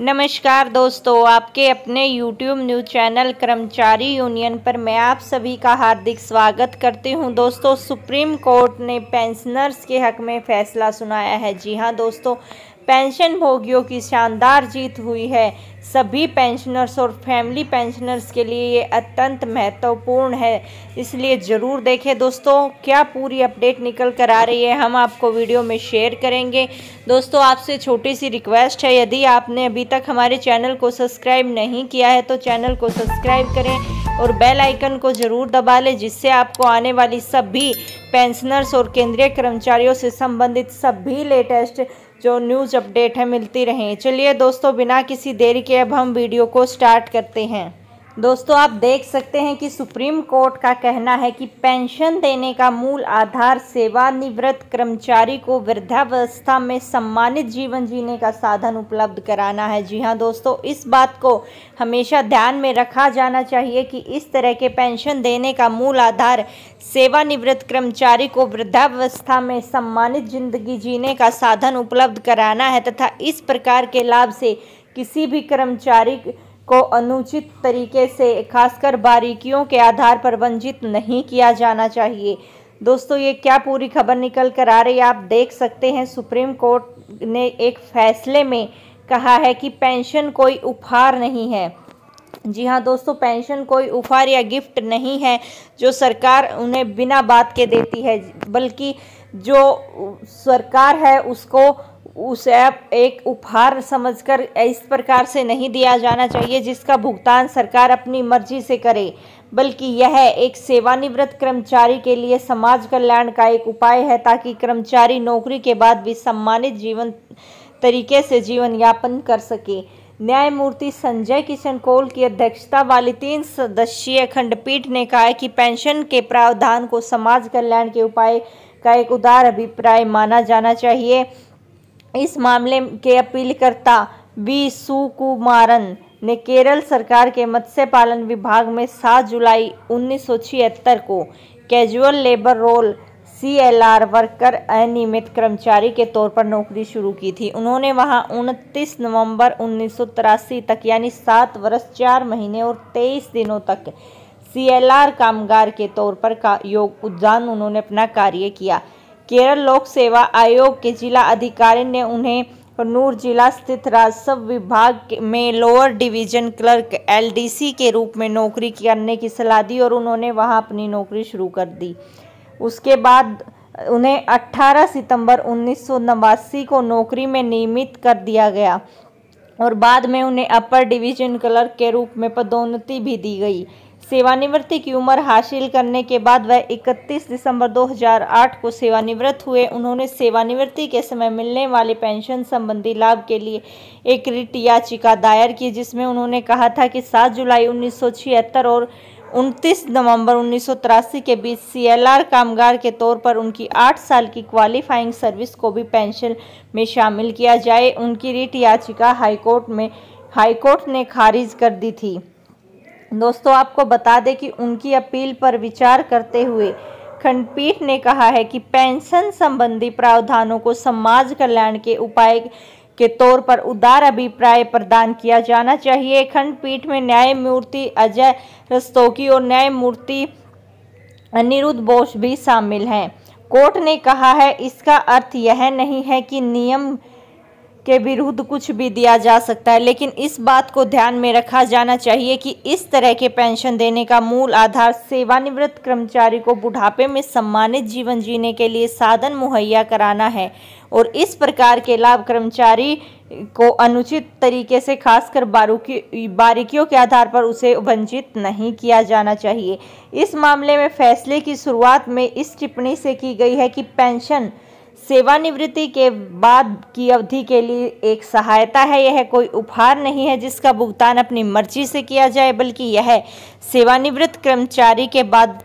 नमस्कार दोस्तों आपके अपने YouTube न्यूज चैनल कर्मचारी यूनियन पर मैं आप सभी का हार्दिक स्वागत करती हूं दोस्तों सुप्रीम कोर्ट ने पेंशनर्स के हक में फैसला सुनाया है जी हां दोस्तों पेंशन भोगियों की शानदार जीत हुई है सभी पेंशनर्स और फैमिली पेंशनर्स के लिए ये अत्यंत महत्वपूर्ण है इसलिए ज़रूर देखें दोस्तों क्या पूरी अपडेट निकल कर आ रही है हम आपको वीडियो में शेयर करेंगे दोस्तों आपसे छोटी सी रिक्वेस्ट है यदि आपने अभी तक हमारे चैनल को सब्सक्राइब नहीं किया है तो चैनल को सब्सक्राइब करें और बेल आइकन को ज़रूर दबा लें जिससे आपको आने वाली सभी पेंशनर्स और केंद्रीय कर्मचारियों से संबंधित सभी लेटेस्ट जो न्यूज़ अपडेट है मिलती रहें चलिए दोस्तों बिना किसी देरी के अब हम वीडियो को स्टार्ट करते हैं दोस्तों आप देख सकते हैं कि सुप्रीम कोर्ट का कहना है कि पेंशन देने का मूल आधार सेवानिवृत्त कर्मचारी को वृद्धावस्था में सम्मानित जीवन जीने का साधन उपलब्ध कराना है जी हां दोस्तों इस बात को हमेशा ध्यान में रखा जाना चाहिए कि इस तरह के पेंशन देने का मूल आधार सेवानिवृत्त कर्मचारी को वृद्धावस्था में सम्मानित जिंदगी जीने का साधन उपलब्ध कराना है तथा इस प्रकार के लाभ से किसी भी कर्मचारी को अनुचित तरीके से खासकर बारीकियों के आधार पर वंचित नहीं किया जाना चाहिए दोस्तों ये क्या पूरी खबर निकल कर आ रही है आप देख सकते हैं सुप्रीम कोर्ट ने एक फैसले में कहा है कि पेंशन कोई उपहार नहीं है जी हाँ दोस्तों पेंशन कोई उपहार या गिफ्ट नहीं है जो सरकार उन्हें बिना बात के देती है बल्कि जो सरकार है उसको उस ऐप एक उपहार समझकर इस प्रकार से नहीं दिया जाना चाहिए जिसका भुगतान सरकार अपनी मर्जी से करे बल्कि यह एक सेवानिवृत्त कर्मचारी के लिए समाज कल्याण का एक उपाय है ताकि कर्मचारी नौकरी के बाद भी सम्मानित जीवन तरीके से जीवन यापन कर सके न्यायमूर्ति संजय किशन कौल की अध्यक्षता वाली तीन सदस्यीय खंडपीठ ने कहा कि पेंशन के प्रावधान को समाज कल्याण के उपाय का एक उदार अभिप्राय माना जाना चाहिए इस मामले के अपीलकर्ता बी सुकुमारन ने केरल सरकार के मत्स्य पालन विभाग में 7 जुलाई उन्नीस को casual labour roll C L R worker अनियमित कर्मचारी के तौर पर नौकरी शुरू की थी उन्होंने वहां 29 नवंबर उन्नीस तक यानी सात वर्ष चार महीने और 23 दिनों तक सी एल आर कामगार के तौर पर का योग उद्यान उन्होंने अपना कार्य किया केरल लोक सेवा आयोग के जिला अधिकारी ने उन्हें कन्नूर जिला स्थित राजस्व विभाग में लोअर डिवीजन क्लर्क एलडीसी के रूप में नौकरी करने की सलाह दी और उन्होंने वहां अपनी नौकरी शुरू कर दी उसके बाद उन्हें 18 सितंबर उन्नीस को नौकरी में नियमित कर दिया गया और बाद में उन्हें अपर डिवीजन क्लर्क के रूप में पदोन्नति भी दी गई सेवानिवृत्ति की उम्र हासिल करने के बाद वह 31 दिसंबर 2008 को सेवानिवृत्त हुए उन्होंने सेवानिवृत्ति के समय मिलने वाले पेंशन संबंधी लाभ के लिए एक रिट याचिका दायर की जिसमें उन्होंने कहा था कि 7 जुलाई 1976 और 29 नवंबर उन्नीस के बीच सीएलआर कामगार के तौर पर उनकी 8 साल की क्वालिफाइंग सर्विस को भी पेंशन में शामिल किया जाए उनकी रिट याचिका हाईकोर्ट में हाईकोर्ट ने खारिज कर दी थी दोस्तों आपको बता दें कि उनकी अपील पर विचार करते हुए खंडपीठ ने कहा है कि पेंशन संबंधी प्रावधानों को समाज कल्याण के उपाय के तौर पर उदार अभिप्राय प्रदान किया जाना चाहिए खंडपीठ में न्यायमूर्ति अजय रस्तोगी और न्यायमूर्ति अनिरुद्ध बोस भी शामिल हैं कोर्ट ने कहा है इसका अर्थ यह नहीं है कि नियम के विरुद्ध कुछ भी दिया जा सकता है लेकिन इस बात को ध्यान में रखा जाना चाहिए कि इस तरह के पेंशन देने का मूल आधार सेवानिवृत्त कर्मचारी को बुढ़ापे में सम्मानित जीवन जीने के लिए साधन मुहैया कराना है और इस प्रकार के लाभ कर्मचारी को अनुचित तरीके से खासकर बारूकी बारीकियों के आधार पर उसे वंचित नहीं किया जाना चाहिए इस मामले में फैसले की शुरुआत में इस टिप्पणी से की गई है कि पेंशन सेवानिवृत्ति के बाद की अवधि के लिए एक सहायता है यह कोई उपहार नहीं है जिसका भुगतान अपनी मर्जी से किया जाए बल्कि यह सेवानिवृत्त कर्मचारी के बाद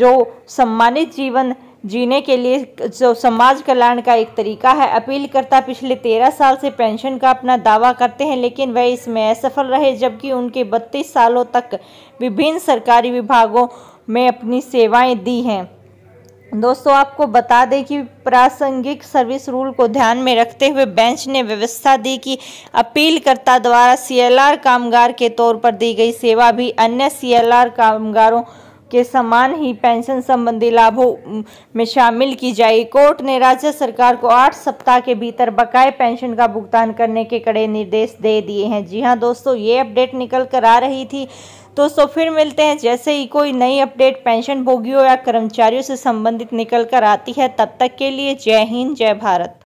जो सम्मानित जीवन जीने के लिए जो समाज कल्याण का एक तरीका है अपील करता पिछले तेरह साल से पेंशन का अपना दावा करते हैं लेकिन वह इसमें असफल रहे जबकि उनके बत्तीस सालों तक विभिन्न सरकारी विभागों में अपनी सेवाएं दी हैं दोस्तों आपको बता दें कि प्रासंगिक सर्विस रूल को ध्यान में रखते हुए बेंच ने व्यवस्था दी कि अपीलकर्ता द्वारा सीएलआर कामगार के तौर पर दी गई सेवा भी अन्य सीएलआर कामगारों के समान ही पेंशन संबंधी लाभों में शामिल की जाए कोर्ट ने राज्य सरकार को आठ सप्ताह के भीतर बकाए पेंशन का भुगतान करने के कड़े निर्देश दे दिए हैं जी हाँ दोस्तों ये अपडेट निकल कर आ रही थी दोस्तों फिर मिलते हैं जैसे ही कोई नई अपडेट पेंशन भोगियों या कर्मचारियों से संबंधित निकल कर आती है तब तक के लिए जय हिंद जय भारत